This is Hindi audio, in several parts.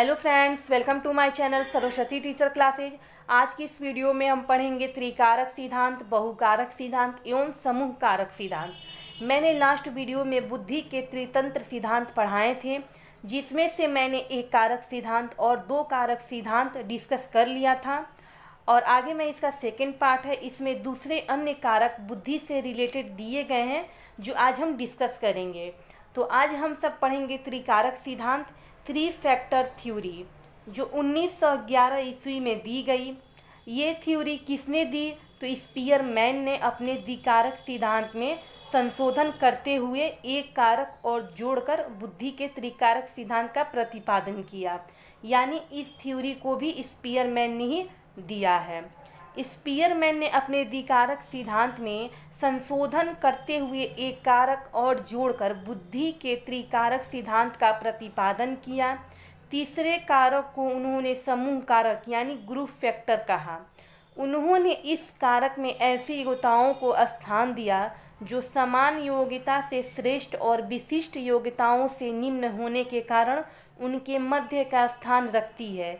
hello friends welcome to my channel Saraswati teacher classes आज की इस वीडियो में हम पढ़ेंगे त्रिकारक सिद्धांत बहुकारक सिद्धांत एवं समूह कारक सिद्धांत मैंने लास्ट वीडियो में बुद्धि के त्रितंत्र सिद्धांत पढ़ाए थे जिसमें से मैंने एक कारक सिद्धांत और दो कारक सिद्धांत डिस्कस कर लिया था और आगे मैं इसका सेकेंड पार्ट है इसमें दूसरे अन्य कारक बुद्धि से रिलेटेड दिए गए हैं जो आज हम डिस्कस करेंगे तो आज हम सब पढ़ेंगे त्रिकारक सिद्धांत थ्री फैक्टर थ्योरी जो 1911 ईस्वी में दी गई ये थ्योरी किसने दी तो स्पीयर मैन ने अपने द्विकारक सिद्धांत में संशोधन करते हुए एक कारक और जोड़कर बुद्धि के त्रिकारक सिद्धांत का प्रतिपादन किया यानी इस थ्योरी को भी स्पीयर मैन ने ही दिया है स्पीयरमैन ने अपने द्विकारक सिद्धांत में संशोधन करते हुए एक कारक और जोड़कर बुद्धि के त्रिकारक सिद्धांत का प्रतिपादन किया तीसरे कारक को उन्होंने समूह कारक यानी ग्रुप फैक्टर कहा उन्होंने इस कारक में ऐसी योग्यताओं को स्थान दिया जो समान योग्यता से श्रेष्ठ और विशिष्ट योग्यताओं से निम्न होने के कारण उनके मध्य का स्थान रखती है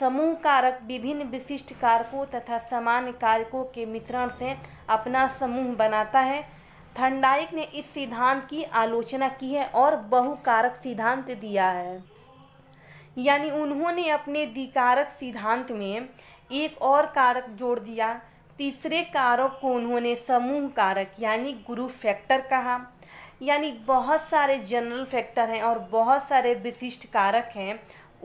समूह कारक विभिन्न विशिष्ट कारकों तथा सामान्य कारकों के मिश्रण से अपना समूह बनाता है थंडाइक ने इस सिद्धांत की आलोचना की है और बहुकारक सिद्धांत दिया है यानी उन्होंने अपने द्विकारक सिद्धांत में एक और कारक जोड़ दिया तीसरे कारक को उन्होंने समूह कारक यानी गुरु फैक्टर कहा यानी बहुत सारे जनरल फैक्टर हैं और बहुत सारे विशिष्ट कारक हैं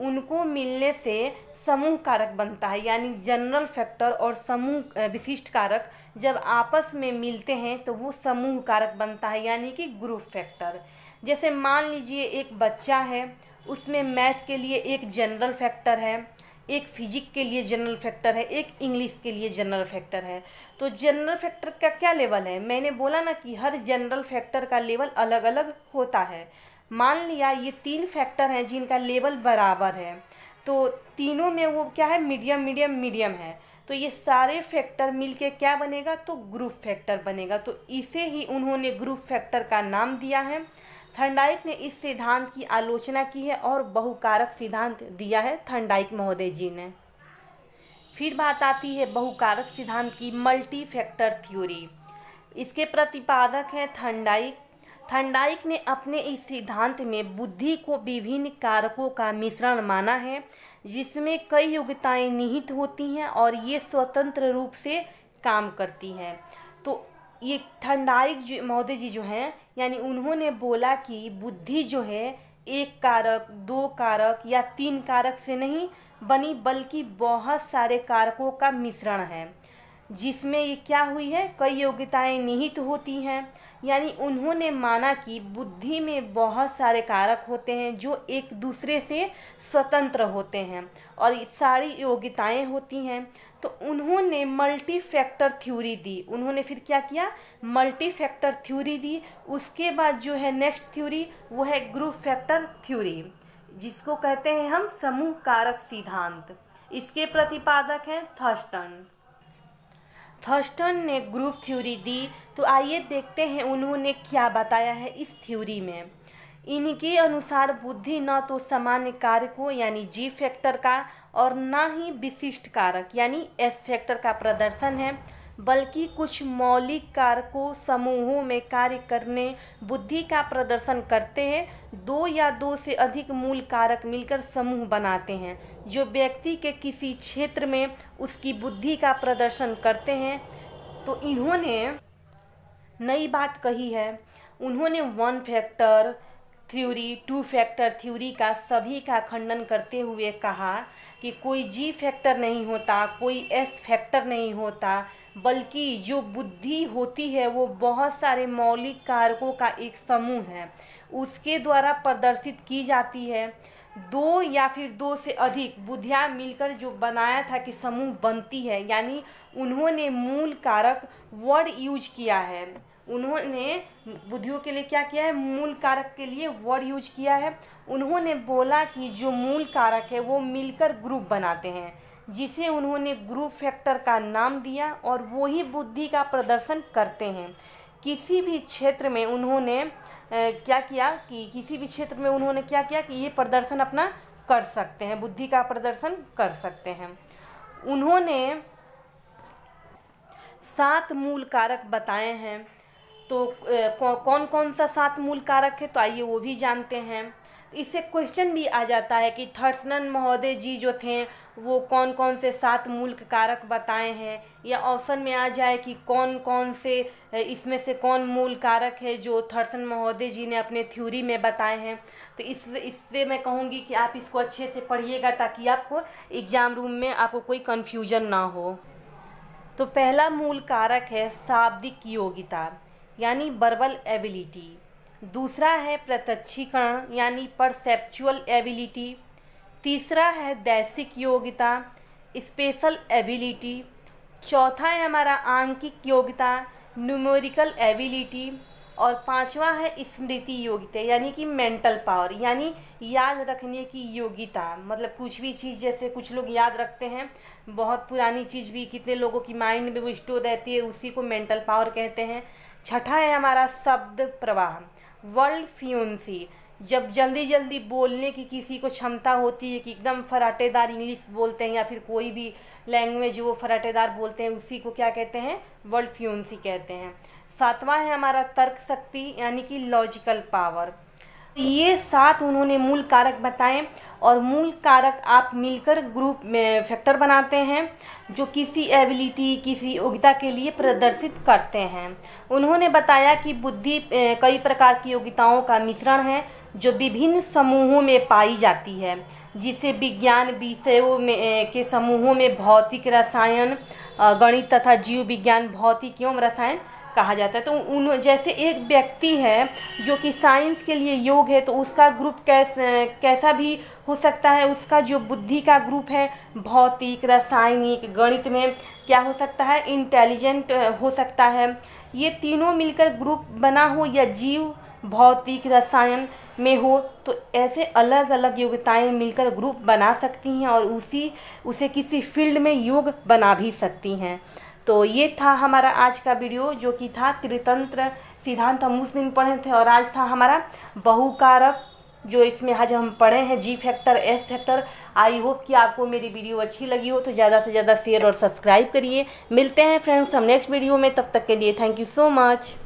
उनको मिलने से समूह कारक बनता है यानी जनरल फैक्टर और समूह विशिष्ट कारक जब आपस में मिलते हैं तो वो समूह कारक बनता है यानी कि ग्रुप फैक्टर जैसे मान लीजिए एक बच्चा है उसमें मैथ के लिए एक जनरल फैक्टर है एक फिजिक के लिए जनरल फैक्टर है एक इंग्लिश के लिए जनरल फैक्टर है तो जनरल फैक्टर का क्या लेवल है मैंने बोला ना कि हर जनरल फैक्टर का लेवल अलग अलग होता है मान लिया ये तीन फैक्टर हैं जिनका लेवल बराबर है तो तीनों में वो क्या है मीडियम मीडियम मीडियम है तो ये सारे फैक्टर मिलके क्या बनेगा तो ग्रुप फैक्टर बनेगा तो इसे ही उन्होंने ग्रुप फैक्टर का नाम दिया है थंडाइक ने इस सिद्धांत की आलोचना की है और बहुकारक सिद्धांत दिया है थंडाइक महोदय जी ने फिर बात आती है बहुकारक सिद्धांत की मल्टी फैक्टर थ्योरी इसके प्रतिपादक हैं थंडाइक थंडाइक ने अपने इस सिद्धांत में बुद्धि को विभिन्न कारकों का मिश्रण माना है जिसमें कई योग्यताएं निहित होती हैं और ये स्वतंत्र रूप से काम करती हैं तो ये थंडाइक महोदय जी जो हैं यानी उन्होंने बोला कि बुद्धि जो है एक कारक दो कारक या तीन कारक से नहीं बनी बल्कि बहुत सारे कारकों का मिश्रण है जिसमें ये क्या हुई है कई योग्यताएं निहित होती हैं यानी उन्होंने माना कि बुद्धि में बहुत सारे कारक होते हैं जो एक दूसरे से स्वतंत्र होते हैं और सारी योग्यताएं होती हैं तो उन्होंने मल्टी फैक्टर थ्योरी दी उन्होंने फिर क्या किया मल्टी फैक्टर थ्योरी दी उसके बाद जो है नेक्स्ट थ्योरी वो है ग्रुप फैक्टर थ्योरी जिसको कहते हैं हम समूह कारक सिद्धांत इसके प्रतिपादक हैं थर्स्टन थर्स्टन ने ग्रुप थ्योरी दी तो आइए देखते हैं उन्होंने क्या बताया है इस थ्योरी में इनके अनुसार बुद्धि न तो सामान्य कारकों यानी जी फैक्टर का और ना ही विशिष्ट कारक यानी एस फैक्टर का प्रदर्शन है बल्कि कुछ मौलिक कारकों समूहों में कार्य करने बुद्धि का प्रदर्शन करते हैं दो या दो से अधिक मूल कारक मिलकर समूह बनाते हैं जो व्यक्ति के किसी क्षेत्र में उसकी बुद्धि का प्रदर्शन करते हैं तो इन्होंने नई बात कही है उन्होंने one factor theory two factor theory का सभी का खंडन करते हुए कहा कि कोई जी फैक्टर नहीं होता कोई एस फैक्टर नहीं होता बल्कि जो बुद्धि होती है वो बहुत सारे मौलिक कारकों का एक समूह है उसके द्वारा प्रदर्शित की जाती है दो या फिर दो से अधिक बुद्धियाँ मिलकर जो बनाया था कि समूह बनती है यानी उन्होंने मूल कारक वर्ड यूज किया है उन्होंने बुद्धियों के लिए क्या किया है मूल कारक के लिए वर्ड यूज किया है उन्होंने बोला कि जो मूल कारक है वो मिलकर ग्रुप बनाते हैं जिसे उन्होंने ग्रुप फैक्टर का नाम दिया और वही बुद्धि का प्रदर्शन करते हैं किसी भी क्षेत्र में उन्होंने क्या किया कि किसी भी क्षेत्र में उन्होंने क्या किया कि ये प्रदर्शन अपना कर सकते हैं बुद्धि का प्रदर्शन कर सकते हैं उन्होंने सात मूल कारक बताए हैं तो कौन कौन सा सात मूल कारक है तो आइए वो भी जानते हैं इससे क्वेश्चन भी आ जाता है कि थर्सनन महोदय जी जो थे वो कौन कौन से सात मूल कारक बताए हैं या ऑप्शन में आ जाए कि कौन कौन से इसमें से कौन मूल कारक है जो थर्सन महोदय जी ने अपने थ्योरी में बताए हैं तो इस इससे मैं कहूँगी कि आप इसको अच्छे से पढ़िएगा ताकि आपको एग्ज़ाम रूम में आपको कोई कन्फ्यूजन ना हो तो पहला मूल कारक है शाब्दिक योग्यता यानी बर्बल एबिलिटी दूसरा है प्रत्यक्षीकरण यानी परसेप्चुअल एबिलिटी तीसरा है दैसिक योग्यता स्पेशल एबिलिटी चौथा है हमारा आंकिक योग्यता न्यूमोरिकल एबिलिटी और पांचवा है स्मृति योग्यता यानी कि मेंटल पावर यानी याद रखने की योग्यता मतलब कुछ भी चीज़ जैसे कुछ लोग याद रखते हैं बहुत पुरानी चीज़ भी कितने लोगों की माइंड में वो स्टोर रहती है उसी को मेंटल पावर कहते हैं छठा है हमारा शब्द प्रवाह वर्ल्ड फ्यूंसी जब जल्दी जल्दी बोलने की किसी को क्षमता होती है कि एकदम फराटेदार इंग्लिश बोलते हैं या फिर कोई भी लैंग्वेज वो फराटेदार बोलते हैं उसी को क्या कहते हैं वर्ल्ड फ्यूंसी कहते हैं सातवां है हमारा तर्क शक्ति यानी कि लॉजिकल पावर तो ये सात उन्होंने मूल कारक बताए और मूल कारक आप मिलकर ग्रुप में फैक्टर बनाते हैं जो किसी एबिलिटी किसी योग्यता के लिए प्रदर्शित करते हैं उन्होंने बताया कि बुद्धि कई प्रकार की योग्यताओं का मिश्रण है जो विभिन्न समूहों में पाई जाती है जिसे विज्ञान विषयों में के समूहों में भौतिक रसायन गणित तथा जीव विज्ञान भौतिक एवं रसायन कहा जाता है तो उन जैसे एक व्यक्ति है जो कि साइंस के लिए योग है तो उसका ग्रुप कैस कैसा भी हो सकता है उसका जो बुद्धि का ग्रुप है भौतिक रासायनिक गणित में क्या हो सकता है इंटेलिजेंट हो सकता है ये तीनों मिलकर ग्रुप बना हो या जीव भौतिक रसायन में हो तो ऐसे अलग अलग योग्यताएं मिलकर ग्रुप बना सकती हैं और उसी उसे किसी फील्ड में योग बना भी सकती हैं तो ये था हमारा आज का वीडियो जो कि था त्रितंत्र सिद्धांत हम उस दिन पढ़े थे और आज था हमारा बहुकारक जो इसमें आज हम पढ़े हैं G factor S factor I hope कि आपको मेरी वीडियो अच्छी लगी हो तो ज़्यादा से ज़्यादा शेयर और सब्सक्राइब करिए मिलते हैं फ्रेंड्स हम नेक्स्ट वीडियो में तब तक के लिए थैंक यू सो मच